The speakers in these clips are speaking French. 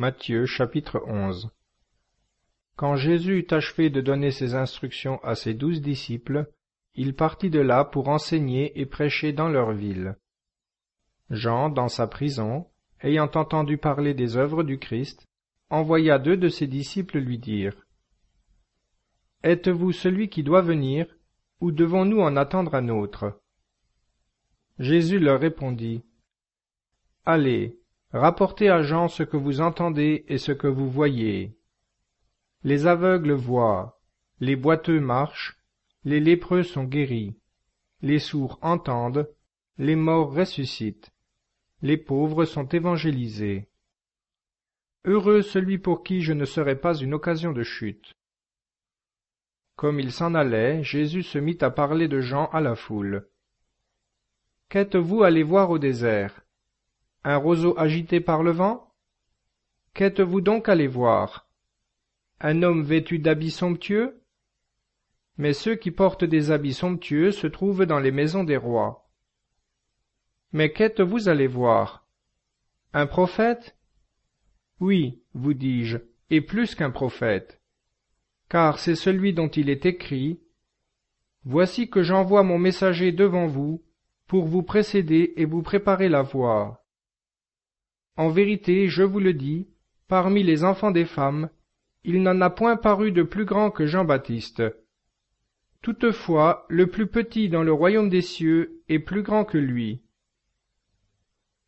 Matthieu chapitre 11 Quand Jésus eut achevé de donner ses instructions à ses douze disciples, il partit de là pour enseigner et prêcher dans leur ville. Jean, dans sa prison, ayant entendu parler des œuvres du Christ, envoya deux de ses disciples lui dire Êtes-vous celui qui doit venir, ou devons-nous en attendre un autre Jésus leur répondit Allez, Rapportez à Jean ce que vous entendez et ce que vous voyez. Les aveugles voient, les boiteux marchent, les lépreux sont guéris, les sourds entendent, les morts ressuscitent, les pauvres sont évangélisés. Heureux celui pour qui je ne serai pas une occasion de chute. Comme il s'en allait, Jésus se mit à parler de Jean à la foule. Qu'êtes-vous allé voir au désert un roseau agité par le vent Qu'êtes-vous donc allé voir Un homme vêtu d'habits somptueux Mais ceux qui portent des habits somptueux se trouvent dans les maisons des rois. Mais qu'êtes-vous allé voir Un prophète Oui, vous dis-je, et plus qu'un prophète. Car c'est celui dont il est écrit Voici que j'envoie mon messager devant vous, pour vous précéder et vous préparer la voie. En vérité, je vous le dis, parmi les enfants des femmes, il n'en a point paru de plus grand que Jean-Baptiste. Toutefois, le plus petit dans le royaume des cieux est plus grand que lui.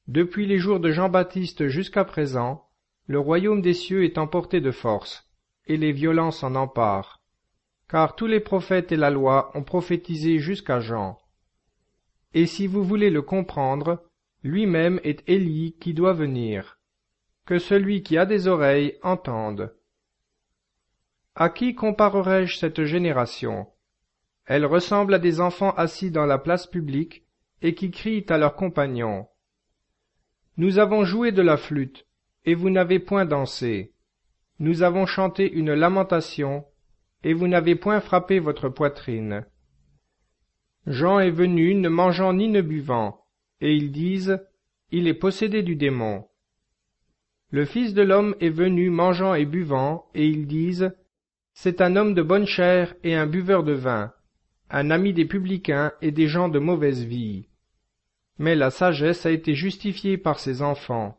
Depuis les jours de Jean-Baptiste jusqu'à présent, le royaume des cieux est emporté de force, et les violences en emparent, car tous les prophètes et la loi ont prophétisé jusqu'à Jean. Et si vous voulez le comprendre, lui-même est Élie qui doit venir. Que celui qui a des oreilles entende. À qui comparerai-je cette génération Elle ressemble à des enfants assis dans la place publique et qui crient à leurs compagnons. Nous avons joué de la flûte, et vous n'avez point dansé. Nous avons chanté une lamentation, et vous n'avez point frappé votre poitrine. Jean est venu ne mangeant ni ne buvant, et ils disent Il est possédé du démon. Le Fils de l'homme est venu mangeant et buvant, et ils disent C'est un homme de bonne chair et un buveur de vin, un ami des publicains et des gens de mauvaise vie. Mais la sagesse a été justifiée par ses enfants.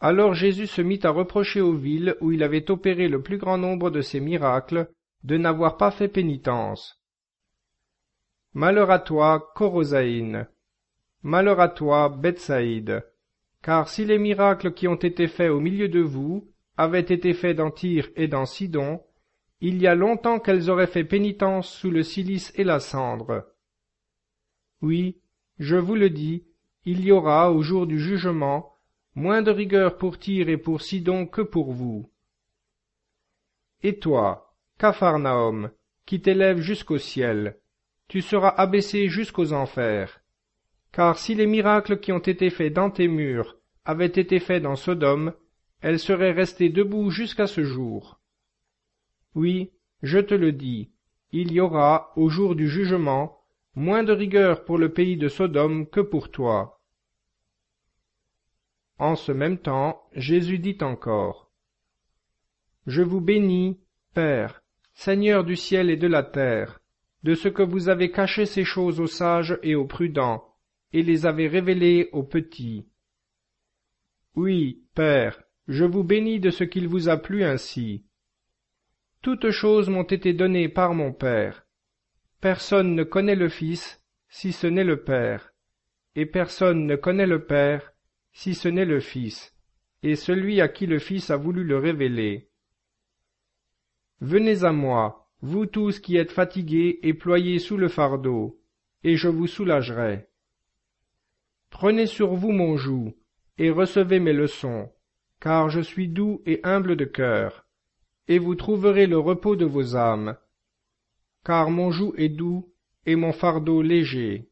Alors Jésus se mit à reprocher aux villes où il avait opéré le plus grand nombre de ses miracles de n'avoir pas fait pénitence, Malheur à toi, Corosaïne, Malheur à toi, Bethsaïde. Car si les miracles qui ont été faits au milieu de vous avaient été faits dans Tyr et dans Sidon, il y a longtemps qu'elles auraient fait pénitence sous le silice et la cendre. Oui, je vous le dis, il y aura, au jour du jugement, moins de rigueur pour Tyr et pour Sidon que pour vous. Et toi, Capharnaüm, qui t'élèves jusqu'au ciel, tu seras abaissé jusqu'aux enfers. Car si les miracles qui ont été faits dans tes murs avaient été faits dans Sodome, elles seraient restées debout jusqu'à ce jour. Oui, je te le dis, il y aura, au jour du jugement, moins de rigueur pour le pays de Sodome que pour toi. En ce même temps, Jésus dit encore, Je vous bénis, Père, Seigneur du ciel et de la terre, de ce que vous avez caché ces choses aux sages et aux prudents, et les avez révélées aux petits. Oui, Père, je vous bénis de ce qu'il vous a plu ainsi. Toutes choses m'ont été données par mon Père. Personne ne connaît le Fils, si ce n'est le Père, et personne ne connaît le Père, si ce n'est le Fils, et celui à qui le Fils a voulu le révéler. Venez à moi, vous tous qui êtes fatigués et ployés sous le fardeau, et je vous soulagerai. Prenez sur vous mon joug, et recevez mes leçons, car je suis doux et humble de cœur, et vous trouverez le repos de vos âmes, car mon joug est doux et mon fardeau léger.